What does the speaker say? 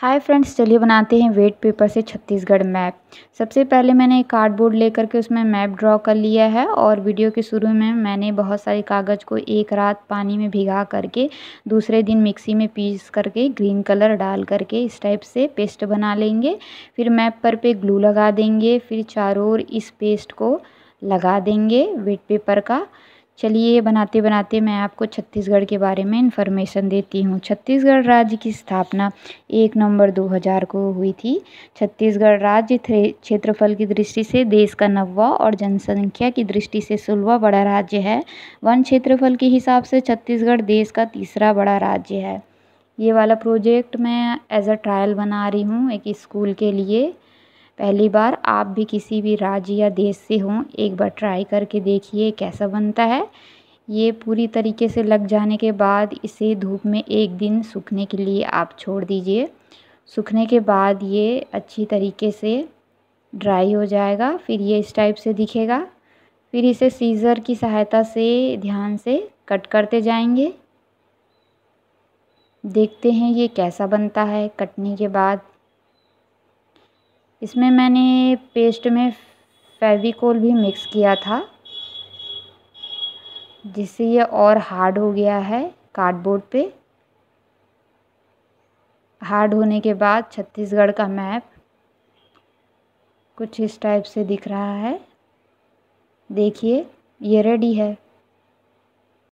hi friends चलिए बनाते हैं वेट पेपर से छत्तीसगढ़ मैप सबसे पहले मैंने एक कार्डबोर्ड लेकर के उसमें मैप ड्रॉ कर लिया है और वीडियो के शुरू में मैंने बहुत सारे कागज़ को एक रात पानी में भिगा करके दूसरे दिन मिक्सी में पीस करके ग्रीन कलर डाल करके इस टाइप से पेस्ट बना लेंगे फिर मैप पर पे ग्लू लगा देंगे फिर चारों ओर इस पेस्ट को लगा देंगे वेट पेपर का चलिए बनाते बनाते मैं आपको छत्तीसगढ़ के बारे में इन्फॉर्मेशन देती हूँ छत्तीसगढ़ राज्य की स्थापना एक नवंबर 2000 को हुई थी छत्तीसगढ़ राज्य क्षेत्रफल की दृष्टि से देश का नौवा और जनसंख्या की दृष्टि से सोलवा बड़ा राज्य है वन क्षेत्रफल के हिसाब से छत्तीसगढ़ देश का तीसरा बड़ा राज्य है ये वाला प्रोजेक्ट मैं एज अ ट्रायल बना रही हूँ एक स्कूल के लिए पहली बार आप भी किसी भी राज्य या देश से हों एक बार ट्राई करके देखिए कैसा बनता है ये पूरी तरीके से लग जाने के बाद इसे धूप में एक दिन सूखने के लिए आप छोड़ दीजिए सूखने के बाद ये अच्छी तरीके से ड्राई हो जाएगा फिर ये इस टाइप से दिखेगा फिर इसे सीज़र की सहायता से ध्यान से कट करते जाएंगे देखते हैं ये कैसा बनता है कटने के बाद इसमें मैंने पेस्ट में फ़ेविकोल भी मिक्स किया था जिससे ये और हार्ड हो गया है कार्डबोर्ड पे हार्ड होने के बाद छत्तीसगढ़ का मैप कुछ इस टाइप से दिख रहा है देखिए ये रेडी है